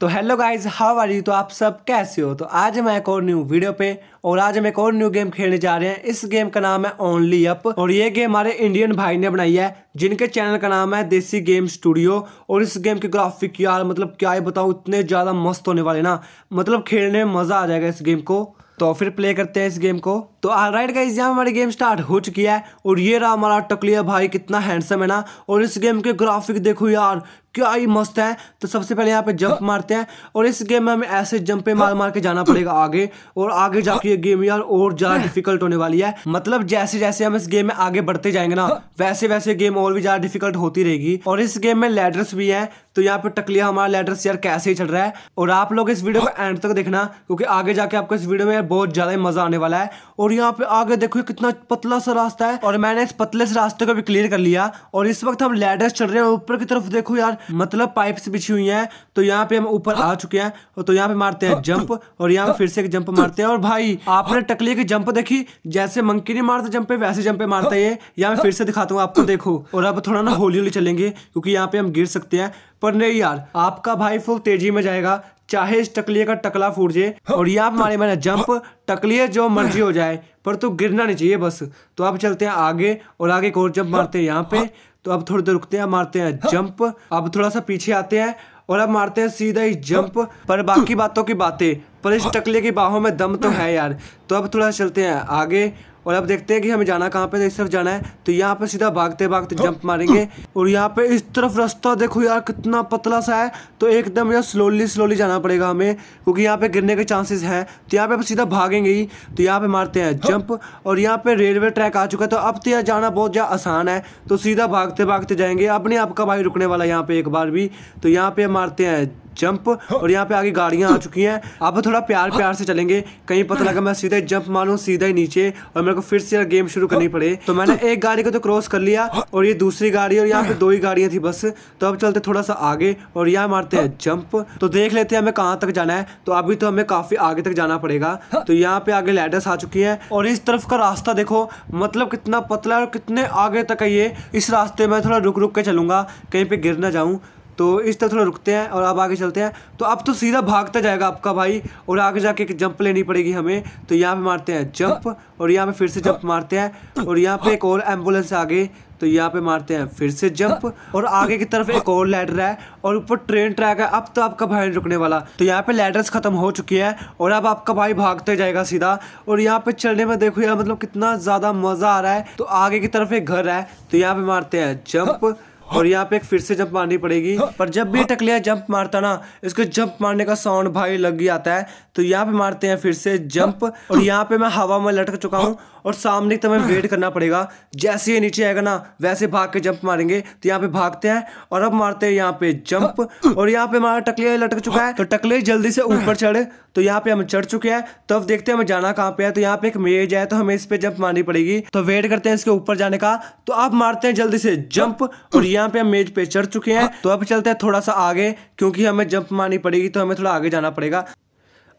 तो hello guys how are you तो आप सब कैसे हो तो आज मैं एक और न्यू वीडियो पे और आज हम एक और न्यू गेम खेलने जा रहे हैं इस गेम का नाम है ओनली अप और ये गेम हमारे इंडियन भाई ने बनाई है जिनके चैनल का नाम है देसी गेम स्टूडियो और इस गेम की ग्राफिक यार मतलब क्या ही बताऊँ इतने ज़्यादा मस्त होने वाले ना मतलब खेलने में मज़ा आ जाएगा इस गेम को तो फिर प्ले करते हैं इस गेम को तो राइट का यहाँ हमारी गेम स्टार्ट हो चुकी है और ये रहा हमारा टकलिया भाई कितना हैंडसम है ना और इस गेम के ग्राफिक देखो यार क्या ही मस्त है तो सबसे पहले यहाँ पे जंप हाँ। मारते हैं और इस गेम में हमें ऐसे जंपे मार हाँ। मार के जाना पड़ेगा आगे और आगे जाके हाँ। ये गेम यार और ज़्यादा डिफिकल्ट होने वाली है मतलब जैसे जैसे हम इस गेम में आगे बढ़ते जाएंगे ना वैसे वैसे गेम और भी ज़्यादा डिफिकल्ट होती रहेगी और इस गेम में लेडर्स भी है तो यहाँ पे टकलिया हमारा लेटर यार कैसे ही चल रहा है और आप लोग इस वीडियो को एंड तक देखना क्योंकि आगे जाके आपको इस वीडियो में बहुत ज़्यादा मज़ा आने वाला है और यहाँ पे आगे देखो कितना पतला सा रास्ता है और मैंने इस पतले से रास्ते को भी क्लियर कर लिया और इस वक्त हम लेडर्स चल रहे हैं ऊपर की तरफ देखो यार मतलब पाइप बिछी हुई है तो यहाँ पे हम ऊपर आ चुके हैं और तो यहाँ पे मारते हैं जंप और यहाँ पे फिर से एक जंप मारते हैं और भाई आपने टकली की जंप देखी जैसे मंकी नहीं मारता जंप पे वैसे जंप पे मारता है यहाँ फिर से दिखाता हूँ आपको देखो और अब थोड़ा ना होली होली चलेंगे क्योंकि यहाँ पे हम गिर सकते हैं पर नहीं यार आपका भाई फुल तेजी में जाएगा चाहे इस टकलिए का टकला फूट जाए और ये आप मारे मैंने जंप टकलिए जो मर्जी हो जाए पर तो गिरना नहीं चाहिए बस तो आप चलते हैं आगे और आगे और जंप मारते हैं यहाँ पे तो अब थोड़ी देर रुकते हैं मारते हैं जंप अब थोड़ा सा पीछे आते हैं और अब मारते हैं सीधा ही जंप पर बाकी बातों की बातें पर इस टकले की बाहों में दम तो है यार तो अब थोड़ा चलते हैं आगे और अब देखते हैं कि हमें जाना कहाँ पे इस तरफ जाना है तो यहाँ पे सीधा भागते भागते जंप मारेंगे और यहाँ पे इस तरफ रास्ता देखो यार कितना पतला सा है तो एकदम यार स्लोली स्लोली जाना पड़ेगा हमें क्योंकि यहाँ पे गिरने के चांसेस हैं तो यहाँ पे अब सीधा भागेंगे ही तो यहाँ पे मारते हैं जंप और यहाँ पे रेलवे ट्रैक आ चुका है तो अब तो यहाँ जाना बहुत ज़्यादा आसान है तो सीधा भागते भागते जाएंगे अपने आपका भाई रुकने वाला यहाँ पे एक बार भी तो यहाँ पे मारते हैं जंप और यहाँ पे आगे गाड़ियाँ आ चुकी हैं आप थोड़ा प्यार प्यार से चलेंगे कहीं पता लगा मैं सीधा जंप मारूँ सीधा ही नीचे और मेरे को फिर से गेम शुरू करनी पड़े तो मैंने एक गाड़ी को तो क्रॉस कर लिया और ये दूसरी गाड़ी और यहाँ पे दो ही गाड़ियाँ थी बस तो अब चलते थोड़ा सा आगे और यहाँ मारते हैं जंप तो देख लेते हैं हमें कहाँ तक जाना है तो अभी तो हमें काफ़ी आगे तक जाना पड़ेगा तो यहाँ पे आगे लैडर्स आ चुकी है और इस तरफ का रास्ता देखो मतलब कितना पतला है और कितने आगे तक है ये इस रास्ते में थोड़ा रुक रुक के चलूंगा कहीं पर गिर ना जाऊँ तो इस तरह थोड़ा रुकते हैं और अब आगे चलते हैं तो अब तो सीधा भागता जाएगा आपका भाई और आगे जाके एक जंप लेनी पड़ेगी हमें तो यहाँ पे मारते हैं जंप और यहाँ पे फिर से जंप मारते हैं और यहाँ पे एक और एम्बुलेंस आगे तो यहाँ पे मारते हैं फिर से जंप और आगे की तरफ एक और लैडर है और ऊपर ट्रेन ट्रैक है अब तो आपका भाई रुकने वाला तो यहाँ पे लैडर्स खत्म हो चुकी है और अब आपका भाई भागते जाएगा सीधा और यहाँ पे चलने में देखो यार मतलब कितना ज़्यादा मज़ा आ रहा है तो आगे की तरफ एक घर है तो यहाँ पे मारते हैं जंप और यहाँ पे एक फिर से जंप मारनी पड़ेगी हाँ। पर जब भी हाँ। टकलिया जंप मारता ना इसको जंप मारने का साउंड भाई लग आता है तो यहाँ पे मारते हैं फिर से जंप हाँ। और यहाँ पे मैं हवा में लटक चुका हूँ और सामने की तुम्हें वेट करना पड़ेगा जैसे ये नीचे आएगा ना वैसे भाग के जंप मारेंगे तो यहाँ पे भागते हैं और अब मारते हैं यहाँ पे जंप और यहाँ पे हमारा टकलिया लटक चुका है तो टकले जल्दी से ऊपर चढ़े तो यहाँ पे हम चढ़ चुके हैं तो अब देखते हैं हमें जाना कहाँ पे है तो यहाँ पे एक मेज है तो हमें इस पे जंप मारनी पड़ेगी तो वेट करते हैं इसके ऊपर जाने का तो अब मारते हैं जल्दी से जंप और यहाँ पे हम मेज पे चढ़ चुके हैं तो अब चलते हैं थोड़ा सा आगे क्योंकि हमें जंप मारनी पड़ेगी तो हमें थोड़ा आगे जाना पड़ेगा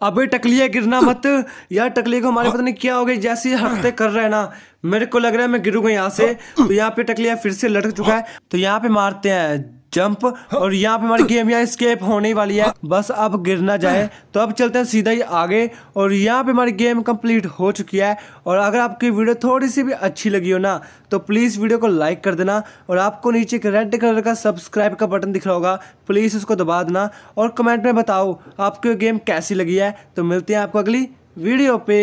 अबे टकलिया गिरना मत यार टकली को हमारे पता नहीं क्या हो गया जैसे हफ्ते कर रहे हैं ना मेरे को लग रहा है मैं गिरूंगा यहाँ से तो यहाँ पे टकलिया फिर से लटक चुका है तो यहाँ पे मारते हैं जंप और यहाँ पे हमारी गेम यहाँ स्केप होने वाली है बस अब गिर ना जाए तो अब चलते हैं सीधा ही आगे और यहाँ पे हमारी गेम कंप्लीट हो चुकी है और अगर आपकी वीडियो थोड़ी सी भी अच्छी लगी हो ना तो प्लीज़ वीडियो को लाइक कर देना और आपको नीचे एक रेड कलर का सब्सक्राइब का बटन दिख रहा होगा प्लीज़ उसको दबा देना और कमेंट में बताओ आपको गेम कैसी लगी है तो मिलते हैं आपको अगली वीडियो पे